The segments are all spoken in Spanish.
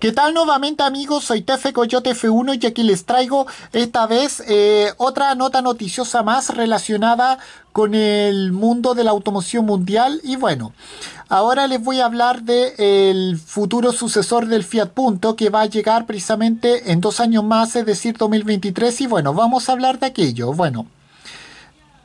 ¿Qué tal nuevamente amigos? Soy Tefe Coyote F1 y aquí les traigo esta vez eh, otra nota noticiosa más relacionada con el mundo de la automoción mundial y bueno, ahora les voy a hablar del el futuro sucesor del Fiat Punto que va a llegar precisamente en dos años más, es decir 2023 y bueno, vamos a hablar de aquello, bueno.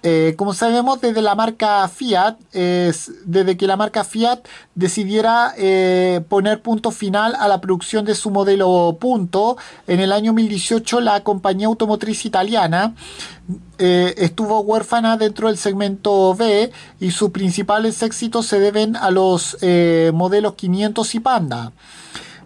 Eh, como sabemos, desde la marca Fiat, desde que la marca Fiat decidiera eh, poner punto final a la producción de su modelo Punto, en el año 2018 la compañía automotriz italiana eh, estuvo huérfana dentro del segmento B y sus principales éxitos se deben a los modelos 500 y Panda.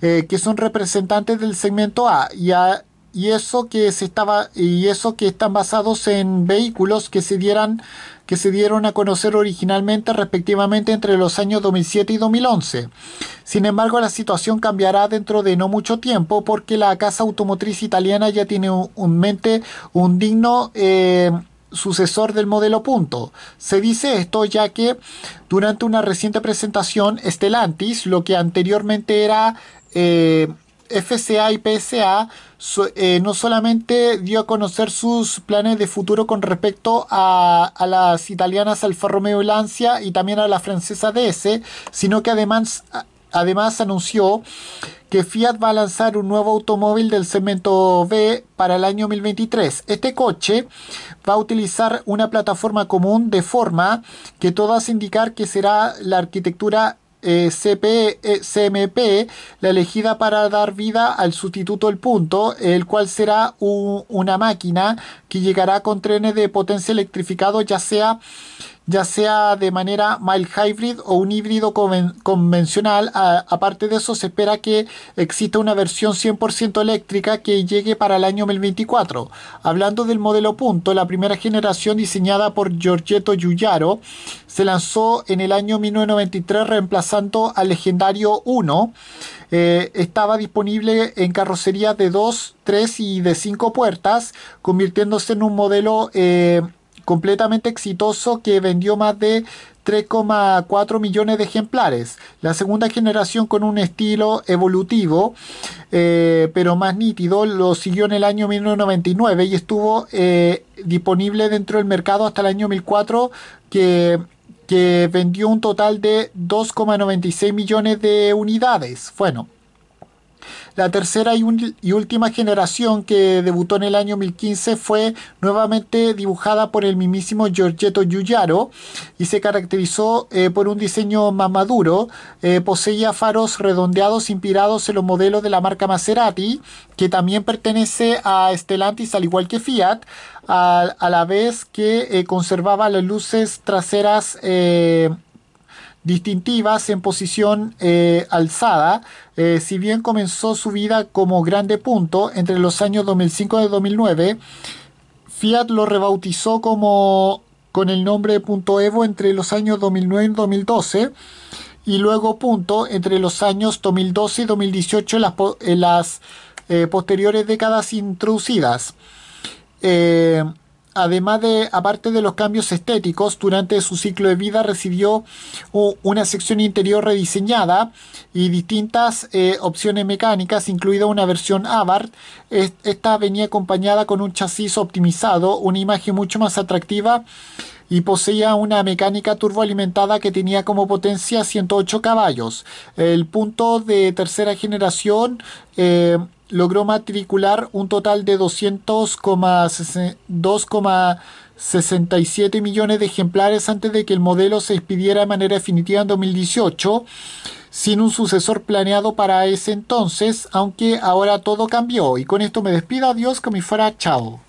que son representantes del segmento A y, a, y eso que se estaba y eso que están basados en vehículos que se dieran que se dieron a conocer originalmente respectivamente entre los años 2007 y 2011. Sin embargo, la situación cambiará dentro de no mucho tiempo porque la casa automotriz italiana ya tiene en un mente un digno eh, sucesor del modelo punto. Se dice esto ya que durante una reciente presentación, Stellantis, lo que anteriormente era eh, FCA y PSA eh, no solamente dio a conocer sus planes de futuro con respecto a, las italianas Alfa Romeo y Lancia y también a la francesa DS, sino que además, además anunció que Fiat va a lanzar un nuevo automóvil del segmento B para el año 2023. Este coche va a utilizar una plataforma común de forma que todo hace indicar que será la arquitectura eh, CMP, eh, la elegida para dar vida al sustituto El Punto, el cual será una máquina que llegará con trenes de potencia electrificado, ya sea ya sea de manera mild hybrid o un híbrido convencional. Aparte de eso, se espera que exista una versión 100% eléctrica que llegue para el año 2024. Hablando del modelo Punto, la primera generación diseñada por Giorgetto Giugiaro se lanzó en el año 1993 reemplazando al legendario 1. Eh, estaba disponible en carrocería de 2, 3 y de 5 puertas, convirtiéndose en un modelo... Eh, completamente exitoso que vendió más de 3,4 millones de ejemplares. La segunda generación con un estilo evolutivo, eh, pero más nítido, lo siguió en el año 1999 y estuvo eh, disponible dentro del mercado hasta el año 2004 que que vendió un total de 2,96 millones de unidades. Bueno, la tercera y, última generación que debutó en el año 2015 fue nuevamente dibujada por el mismísimo Giorgetto Giugiaro y se caracterizó eh, por un diseño más maduro. Eh, poseía faros redondeados inspirados en los modelos de la marca Maserati, que también pertenece a Stellantis al igual que Fiat, a, la vez que eh, conservaba las luces traseras distintivas en posición eh, alzada, eh, si bien comenzó su vida como grande punto entre los años 2005 y 2009, Fiat lo rebautizó como con el nombre Punto Evo entre los años 2009 y 2012 y luego Punto entre los años 2012 y 2018 en las, eh, posteriores décadas introducidas además de, aparte de los cambios estéticos, durante su ciclo de vida recibió una sección interior rediseñada y distintas eh, opciones mecánicas, incluida una versión Abarth. Esta venía acompañada con un chasis optimizado, una imagen mucho más atractiva y poseía una mecánica turboalimentada que tenía como potencia 108 caballos. El punto de tercera generación eh, logró matricular un total de 2,67 millones de ejemplares antes de que el modelo se expidiera de manera definitiva en 2018 sin un sucesor planeado para ese entonces, aunque ahora todo cambió. Y con esto me despido, adiós, que me fuera, chao.